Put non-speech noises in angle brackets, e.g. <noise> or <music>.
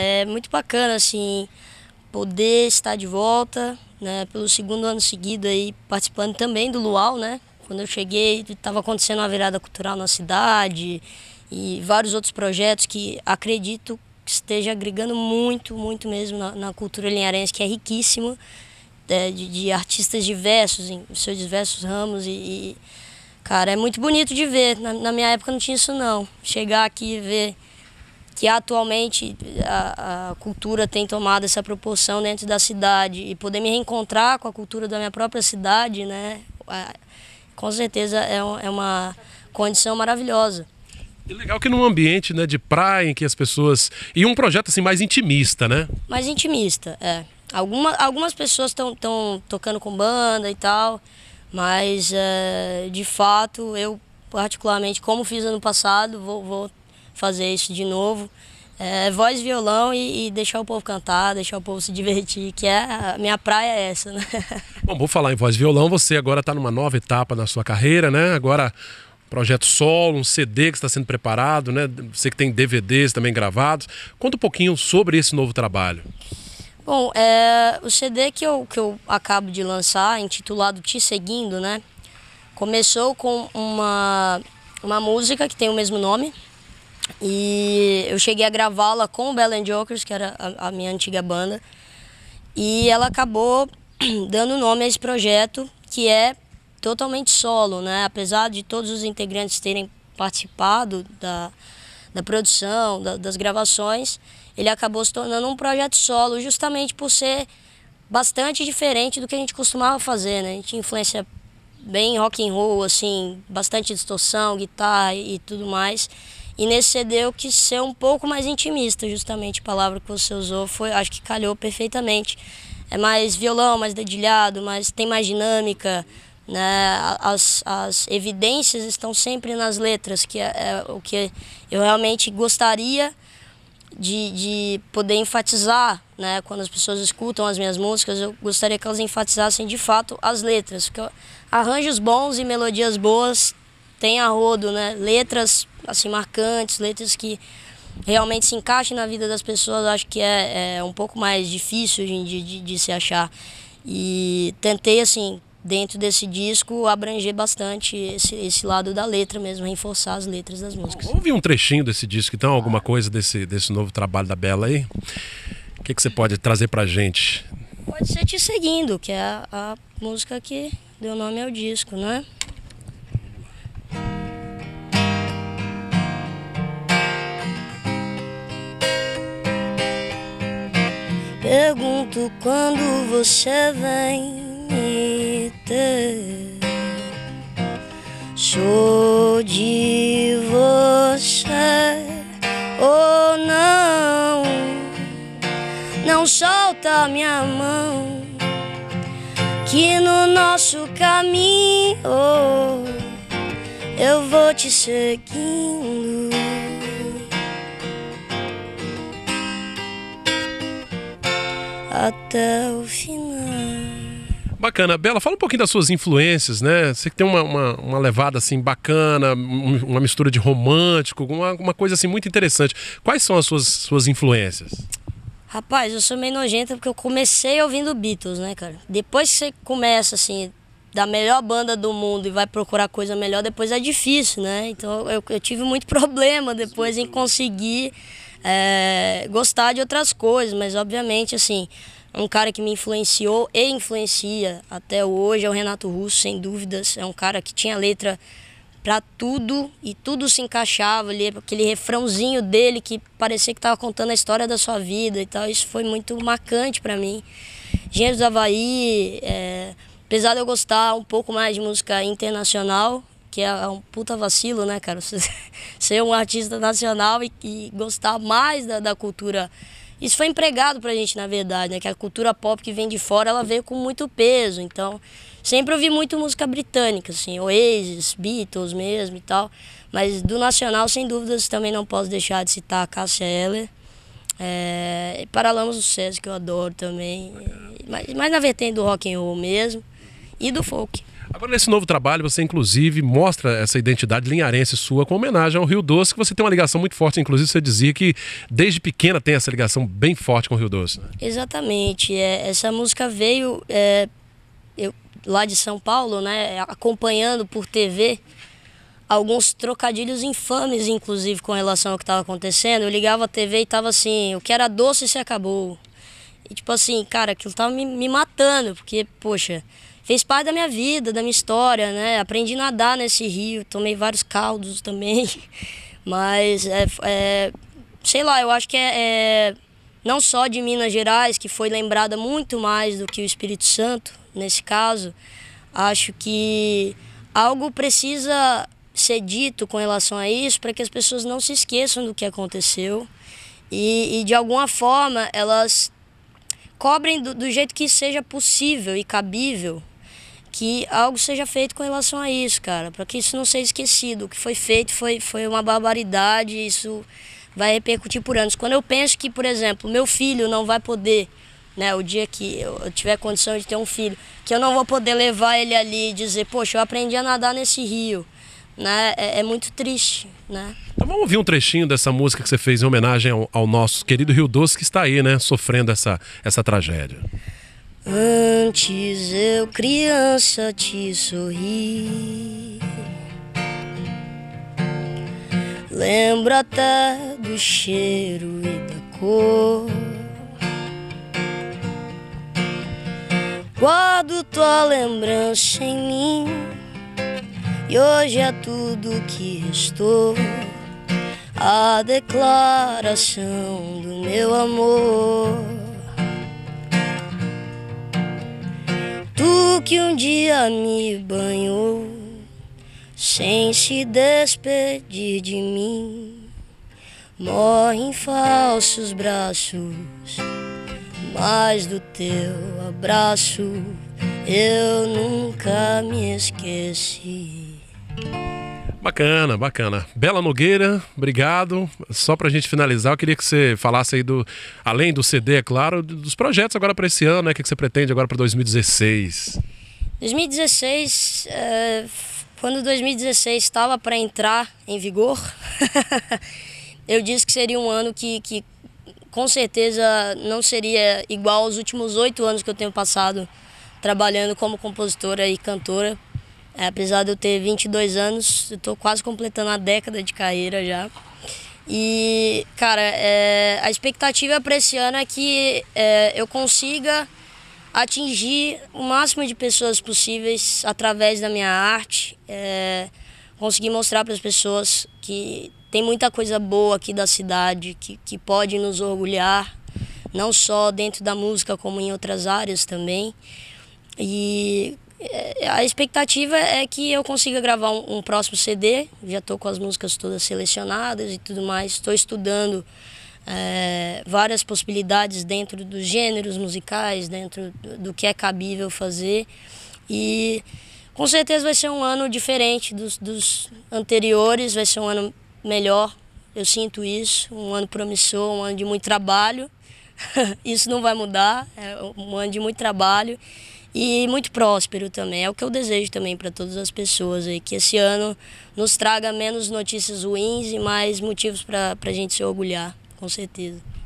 É muito bacana, assim, poder estar de volta, né, pelo segundo ano seguido aí, participando também do Luau, né? Quando eu cheguei, estava acontecendo uma virada cultural na cidade e vários outros projetos que acredito que esteja agregando muito, muito mesmo na, na cultura linharense, que é riquíssima, é, né, de, de, artistas diversos, em seus diversos ramos e, e cara, é muito bonito de ver. Na, na minha época não tinha isso não. Chegar aqui e ver que atualmente a, a, cultura tem tomado essa proporção dentro da cidade e poder me reencontrar com a cultura da minha própria cidade, né, é, com certeza é, um, é uma condição maravilhosa. E legal que num ambiente né, de praia em que as pessoas. E um projeto assim mais intimista, né? Mais intimista, é. Alguma, algumas pessoas estão tocando com banda e tal, mas é, de fato eu particularmente, como fiz ano passado, vou, vou fazer isso de novo. É, voz, violão e, e, deixar o povo cantar, deixar o povo se divertir, que é a minha praia é essa, né? <laughs> Bom, vou falar em voz e violão, você agora está numa nova etapa na sua carreira, né? Agora projeto solo, um CD que está sendo preparado, né? Você que tem DVDs também gravados. Conta um pouquinho sobre esse novo trabalho. Bom, é, o CD que eu, que eu acabo de lançar, intitulado Te Seguindo, né? Começou com uma, uma música que tem o mesmo nome, e eu cheguei a gravá-la com o Bell and Jokers, que era a, a minha antiga banda. E ela acabou <clears throat> dando nome a esse projeto, que é totalmente solo, né? Apesar de todos os integrantes terem participado da, da produção, da, das gravações, ele acabou se tornando um projeto solo, justamente por ser bastante diferente do que a gente costumava fazer, né? A gente tinha influência bem rock and roll, assim, bastante distorção, guitarra e tudo mais. E nesse CD eu quis ser um pouco mais intimista, justamente a palavra que você usou foi, acho que calhou perfeitamente. É mais violão, mais dedilhado, mas tem mais dinâmica, né? As, as evidências estão sempre nas letras, que é, é o que eu realmente gostaria de, de poder enfatizar, né? Quando as pessoas escutam as minhas músicas, eu gostaria que elas enfatizassem de fato as letras. Porque arranjos bons e melodias boas tem a rodo, né? Letras assim marcantes, letras que realmente se encaixem na vida das pessoas, acho que é, é um pouco mais difícil hoje em dia de, de se achar. E tentei assim dentro desse disco abranger bastante esse, esse lado da letra mesmo, reforçar as letras das músicas. Vamos ouvir um trechinho desse disco então, alguma coisa desse, desse novo trabalho da Bela aí? O que, que você pode trazer pra gente? Pode ser Te Seguindo, que é a, a música que deu nome ao disco, né? Pergunto quando você vem e te Sou de você ou não? Não solta minha mão que no nosso caminho eu vou te seguindo. até o final. Bacana. Bela, fala um pouquinho das suas influências, né? Você que tem uma, uma, uma, levada assim bacana, uma mistura de romântico, uma, uma coisa assim muito interessante. Quais são as suas, suas influências? Rapaz, eu sou meio nojenta porque eu comecei ouvindo Beatles, né, cara? Depois que você começa, assim, da melhor banda do mundo e vai procurar coisa melhor, depois é difícil, né? Então eu, eu tive muito <laughs> problema depois em conseguir é, gostar de outras coisas, mas obviamente, assim. Um cara que me influenciou e influencia até hoje é o Renato Russo, sem dúvidas. É um cara que tinha letra para tudo e tudo se encaixava ali, aquele refrãozinho dele que parecia que estava contando a história da sua vida e tal. Isso foi muito marcante para mim. Gêneros do Havaí, é, apesar de eu gostar um pouco mais de música internacional, que é um puta vacilo, né, cara? <laughs> ser um artista nacional e, e gostar mais da, da cultura internacional isso foi empregado pra gente, na verdade, né? Que a cultura pop que vem de fora, ela veio com muito peso. Então, sempre ouvi muito música britânica, assim, Oasis, Beatles mesmo e tal. Mas do nacional, sem dúvidas, também não posso deixar de citar a Cássia Heller. É, e Paralamas do César, que eu adoro também. Mas, mas na vertente do rock and roll mesmo. E do folk. Agora, nesse novo trabalho, você inclusive mostra essa identidade linharense sua com homenagem ao Rio Doce, que você tem uma ligação muito forte. Inclusive, você dizia que desde pequena tem essa ligação bem forte com o Rio Doce. Né? Exatamente. É, essa música veio é, eu, lá de São Paulo, né, acompanhando por TV alguns trocadilhos infames, inclusive, com relação ao que estava acontecendo. Eu ligava a TV e tava assim, o que era doce se acabou. E tipo assim, cara, aquilo tava me, me matando, porque, poxa, fez parte da minha vida, da minha história, né? Aprendi a nadar nesse rio, tomei vários caldos também. <laughs> Mas, é, é sei lá, eu acho que é, é, não só de Minas Gerais, que foi lembrada muito mais do que o Espírito Santo, nesse caso. Acho que algo precisa ser dito com relação a isso para que as pessoas não se esqueçam do que aconteceu e, e de alguma forma, elas cobrem do, do, jeito que seja possível e cabível que algo seja feito com relação a isso, cara, para que isso não seja esquecido. O que foi feito foi, foi uma barbaridade, isso vai repercutir por anos. Quando eu penso que, por exemplo, meu filho não vai poder, né, o dia que eu tiver condição de ter um filho, que eu não vou poder levar ele ali e dizer, poxa, eu aprendi a nadar nesse rio, né, é, é muito triste, né. Então vamos ouvir um trechinho dessa música que você fez em homenagem ao, ao nosso querido Rio Doce que está aí, né, sofrendo essa, essa tragédia. Antes eu, criança, te sorri. Lembro até do cheiro e da cor. Guardo tua lembrança em mim. E hoje é tudo que restou. A declaração do meu amor. Tu que um dia me banhou, sem se despedir de mim, morre em falsos braços, mas do teu abraço eu nunca me esqueci. Bacana, bacana. Bela Nogueira, obrigado. Só para a gente finalizar, eu queria que você falasse aí do, além do CD, é claro, dos projetos agora para esse ano, né? O que você pretende agora para 2016? 2016, é, quando 2016 estava para entrar em vigor, <laughs> eu disse que seria um ano que, que com certeza não seria igual aos últimos oito anos que eu tenho passado trabalhando como compositora e cantora é, apesar de eu ter 22 anos, eu tô quase completando a década de carreira já. E, cara, é, a expectativa para esse ano é que é, eu consiga atingir o máximo de pessoas possíveis através da minha arte, é, conseguir mostrar para as pessoas que tem muita coisa boa aqui da cidade, que, que pode nos orgulhar, não só dentro da música, como em outras áreas também. E, é, a expectativa é que eu consiga gravar um, um próximo CD. Já estou com as músicas todas selecionadas e tudo mais. Estou estudando é, várias possibilidades dentro dos gêneros musicais, dentro do, do, que é cabível fazer. E com certeza vai ser um ano diferente dos, dos anteriores, vai ser um ano melhor. Eu sinto isso, um ano promissor, um ano de muito trabalho. <laughs> isso não vai mudar, é um ano de muito trabalho e muito próspero também. É o que eu desejo também para todas as pessoas aí, que esse ano nos traga menos notícias ruins e mais motivos para a gente se orgulhar, com certeza.